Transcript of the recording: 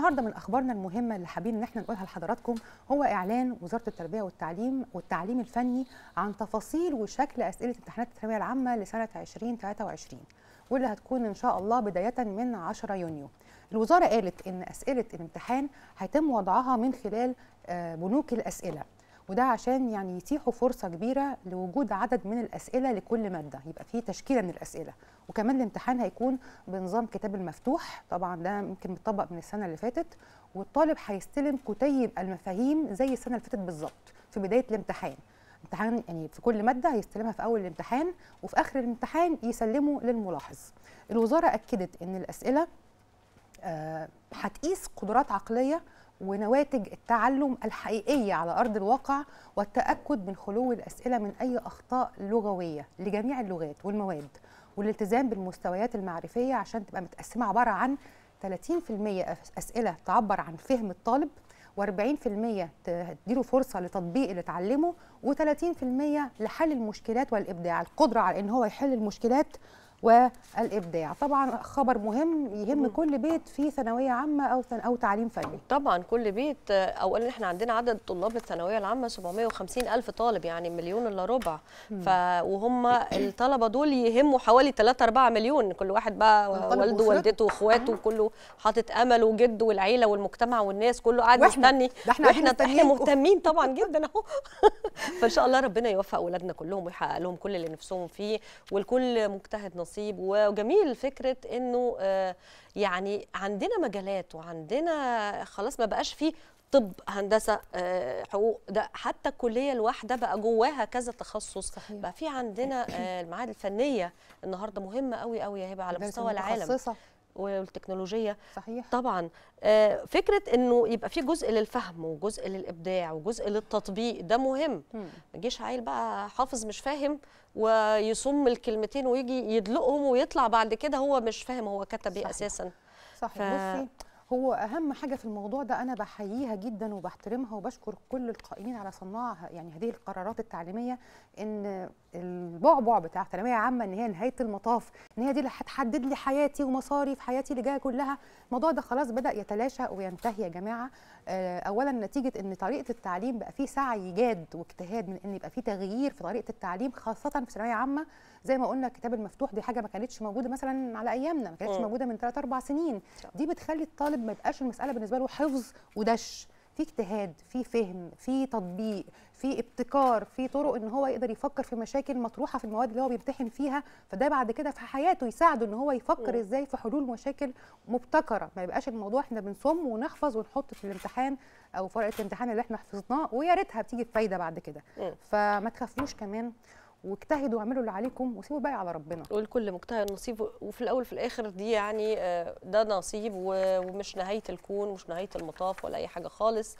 النهارده من اخبارنا المهمه اللي حابين ان احنا نقولها لحضراتكم هو اعلان وزاره التربيه والتعليم والتعليم الفني عن تفاصيل وشكل اسئله امتحانات الثانويه العامه لسنه 2023 واللي هتكون ان شاء الله بدايه من 10 يونيو. الوزاره قالت ان اسئله الامتحان هيتم وضعها من خلال آه، بنوك الاسئله وده عشان يعني يتيحوا فرصه كبيره لوجود عدد من الاسئله لكل ماده يبقى في تشكيله من الاسئله وكمان الامتحان هيكون بنظام كتاب المفتوح طبعا ده ممكن متطبق من السنه اللي فاتت والطالب هيستلم كتيب المفاهيم زي السنه اللي فاتت بالظبط في بدايه الامتحان امتحان يعني في كل ماده هيستلمها في اول الامتحان وفي اخر الامتحان يسلمه للملاحظ الوزاره اكدت ان الاسئله آه، هتقيس قدرات عقليه ونواتج التعلم الحقيقيه على ارض الواقع والتاكد من خلو الاسئله من اي اخطاء لغويه لجميع اللغات والمواد والالتزام بالمستويات المعرفيه عشان تبقى متقسمه عباره عن 30% اسئله تعبر عن فهم الطالب و40% تديله فرصه لتطبيق اللي اتعلمه و30% لحل المشكلات والابداع القدره على ان هو يحل المشكلات والابداع طبعا خبر مهم يهم كل بيت في ثانويه عامه او او تعليم فني طبعا كل بيت اولا احنا عندنا عدد طلاب الثانويه العامه 750 الف طالب يعني مليون الا ربع ف وهم الطلبه دول يهموا حوالي 3 4 مليون كل واحد بقى والده ووالدته واخواته آه. كله حاطط امل وجده والعيله والمجتمع والناس كله قاعد مستني احنا احنا مهتمين طبعا جدا اهو فان شاء الله ربنا يوفق اولادنا كلهم ويحقق لهم كل اللي نفسهم فيه والكل مجتهد نصيب نصيب وجميل فكره انه آه، يعني عندنا مجالات وعندنا خلاص ما بقاش فيه طب هندسه آه، حقوق ده حتى الكليه الواحده بقى جواها كذا تخصص صحيح. بقى في عندنا آه، المعاهد الفنيه النهارده مهمه قوي قوي يا هبه على مستوى العالم والتكنولوجيه صحيح طبعا آه، فكره انه يبقى في جزء للفهم وجزء للابداع وجزء للتطبيق ده مهم ما يجيش عيل بقى حافظ مش فاهم ويصم الكلمتين ويجي يدلقهم ويطلع بعد كده هو مش فاهم هو كتب ايه اساسا صحيح ف... بصي هو اهم حاجه في الموضوع ده انا بحييها جدا وبحترمها وبشكر كل القائمين على صناع يعني هذه القرارات التعليميه ان البعبع بتاع ثانويه عامه ان هي نهايه المطاف ان هي دي اللي هتحدد لي حياتي ومصاري في حياتي اللي جايه كلها الموضوع ده خلاص بدا يتلاشى وينتهي يا جماعه آه، اولا نتيجه ان طريقه التعليم بقى فيه سعي جاد واجتهاد من ان يبقى فيه تغيير في طريقه التعليم خاصه في ثانويه عامه زي ما قلنا الكتاب المفتوح دي حاجه ما كانتش موجوده مثلا على ايامنا ما كانتش موجوده من 3 4 سنين دي بتخلي الطالب ما يبقاش المساله بالنسبه له حفظ ودش في اجتهاد في فهم في تطبيق في ابتكار في طرق ان هو يقدر يفكر في مشاكل مطروحه في المواد اللي هو بيمتحن فيها فده بعد كده في حياته يساعده ان هو يفكر ازاي في حلول مشاكل مبتكره ما يبقاش الموضوع احنا بنصم ونحفظ ونحط في الامتحان او ورقه الامتحان اللي احنا حفظناه ويا ريتها بتيجي الفايده بعد كده فما تخافوش كمان واجتهدوا واعملوا اللي عليكم وسيبوا الباقي على ربنا والكل مجتهد نصيب وفي الاول في الاخر دي يعني آه، ده نصيب ومش نهايه الكون مش نهايه المطاف ولا اي حاجه خالص